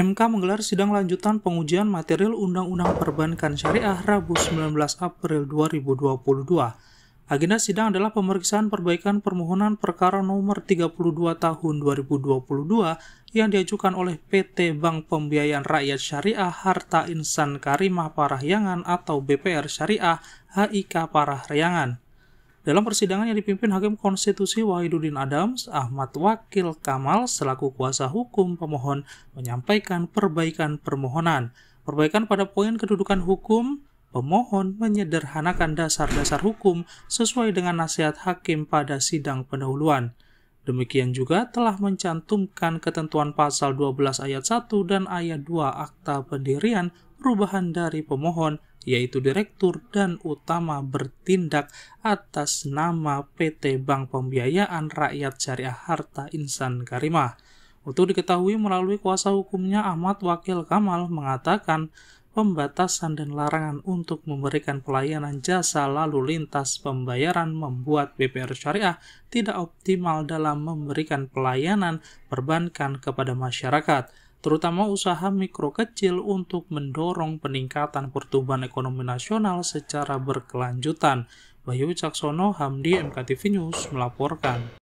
MK menggelar sidang lanjutan pengujian material Undang-Undang Perbankan Syariah Rabu 19 April 2022. Agenda sidang adalah pemeriksaan perbaikan permohonan perkara nomor 32 tahun 2022 yang diajukan oleh PT Bank Pembiayaan Rakyat Syariah Harta Insan Karimah Parahyangan atau BPR Syariah HIK Parahyangan. Dalam persidangan yang dipimpin Hakim Konstitusi Wahiduddin Adams, Ahmad Wakil Kamal selaku kuasa hukum pemohon menyampaikan perbaikan permohonan. Perbaikan pada poin kedudukan hukum, pemohon menyederhanakan dasar-dasar hukum sesuai dengan nasihat hakim pada sidang pendahuluan. Demikian juga telah mencantumkan ketentuan pasal 12 ayat 1 dan ayat 2 Akta Pendirian perubahan dari pemohon yaitu direktur dan utama bertindak atas nama PT Bank Pembiayaan Rakyat Syariah Harta Insan Karimah. Untuk diketahui melalui kuasa hukumnya Ahmad Wakil Kamal mengatakan pembatasan dan larangan untuk memberikan pelayanan jasa lalu lintas pembayaran membuat BPR Syariah tidak optimal dalam memberikan pelayanan perbankan kepada masyarakat terutama usaha mikro kecil untuk mendorong peningkatan pertumbuhan ekonomi nasional secara berkelanjutan. Bayu Caksono, Hamdi, MKTV News melaporkan.